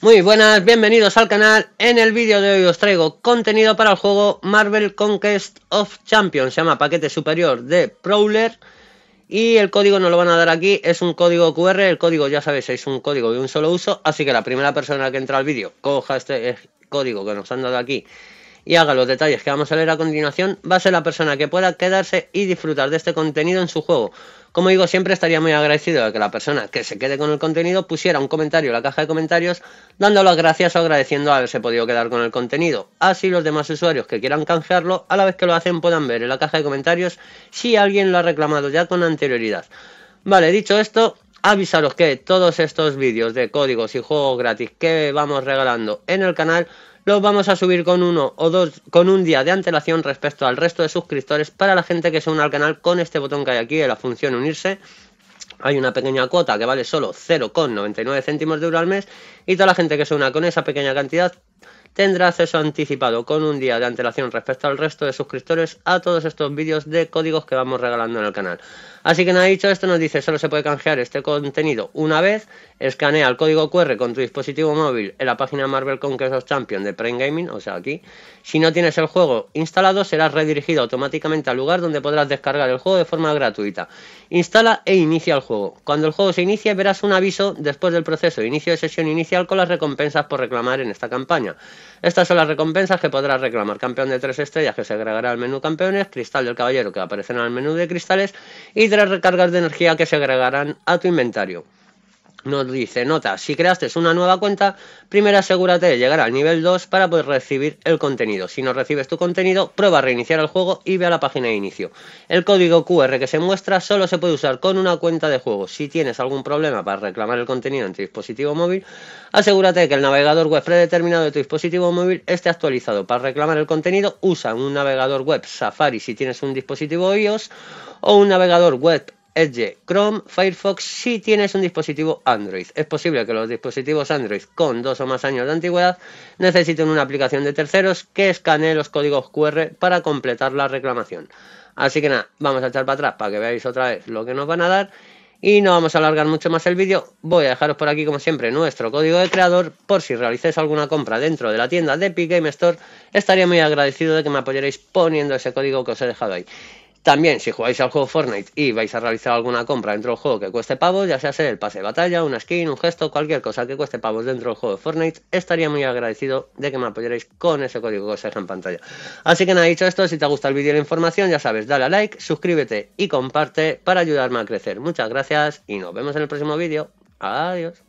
Muy buenas, bienvenidos al canal. En el vídeo de hoy os traigo contenido para el juego Marvel Conquest of Champions. Se llama paquete superior de Prowler. Y el código nos lo van a dar aquí. Es un código QR. El código, ya sabéis, es un código de un solo uso. Así que la primera persona que entra al vídeo coja este eh, código que nos han dado aquí y haga los detalles que vamos a leer a continuación, va a ser la persona que pueda quedarse y disfrutar de este contenido en su juego. Como digo, siempre estaría muy agradecido de que la persona que se quede con el contenido pusiera un comentario en la caja de comentarios dándole las gracias o agradeciendo haberse podido quedar con el contenido. Así los demás usuarios que quieran canjearlo, a la vez que lo hacen puedan ver en la caja de comentarios si alguien lo ha reclamado ya con anterioridad. Vale, dicho esto, avisaros que todos estos vídeos de códigos y juegos gratis que vamos regalando en el canal los vamos a subir con uno o dos, con un día de antelación respecto al resto de suscriptores para la gente que se una al canal con este botón que hay aquí de la función unirse. Hay una pequeña cuota que vale solo 0,99 céntimos de euro al mes y toda la gente que se una con esa pequeña cantidad tendrá acceso anticipado con un día de antelación respecto al resto de suscriptores a todos estos vídeos de códigos que vamos regalando en el canal. Así que nada dicho esto nos dice solo se puede canjear este contenido una vez Escanea el código QR con tu dispositivo móvil en la página Marvel Conquest of Champions de Prime Gaming, o sea, aquí. Si no tienes el juego instalado, serás redirigido automáticamente al lugar donde podrás descargar el juego de forma gratuita. Instala e inicia el juego. Cuando el juego se inicie, verás un aviso después del proceso de inicio de sesión inicial con las recompensas por reclamar en esta campaña. Estas son las recompensas que podrás reclamar. Campeón de tres estrellas que se agregará al menú campeones, cristal del caballero que aparecerá en el menú de cristales y tres recargas de energía que se agregarán a tu inventario nos dice, nota, si creaste una nueva cuenta, primero asegúrate de llegar al nivel 2 para poder recibir el contenido. Si no recibes tu contenido, prueba a reiniciar el juego y ve a la página de inicio. El código QR que se muestra solo se puede usar con una cuenta de juego. Si tienes algún problema para reclamar el contenido en tu dispositivo móvil, asegúrate de que el navegador web predeterminado de tu dispositivo móvil esté actualizado. Para reclamar el contenido, usa un navegador web Safari si tienes un dispositivo iOS o un navegador web Edge, Chrome, Firefox si tienes un dispositivo Android. Es posible que los dispositivos Android con dos o más años de antigüedad necesiten una aplicación de terceros que escanee los códigos QR para completar la reclamación. Así que nada, vamos a echar para atrás para que veáis otra vez lo que nos van a dar. Y no vamos a alargar mucho más el vídeo. Voy a dejaros por aquí, como siempre, nuestro código de creador. Por si realicéis alguna compra dentro de la tienda de Epic Game Store, estaría muy agradecido de que me apoyaréis poniendo ese código que os he dejado ahí. También, si jugáis al juego Fortnite y vais a realizar alguna compra dentro del juego que cueste pavos, ya sea ser el pase de batalla, una skin, un gesto, cualquier cosa que cueste pavos dentro del juego de Fortnite, estaría muy agradecido de que me apoyaréis con ese código que os deja en pantalla. Así que nada, dicho esto, si te ha gustado el vídeo y la información, ya sabes, dale a like, suscríbete y comparte para ayudarme a crecer. Muchas gracias y nos vemos en el próximo vídeo. Adiós.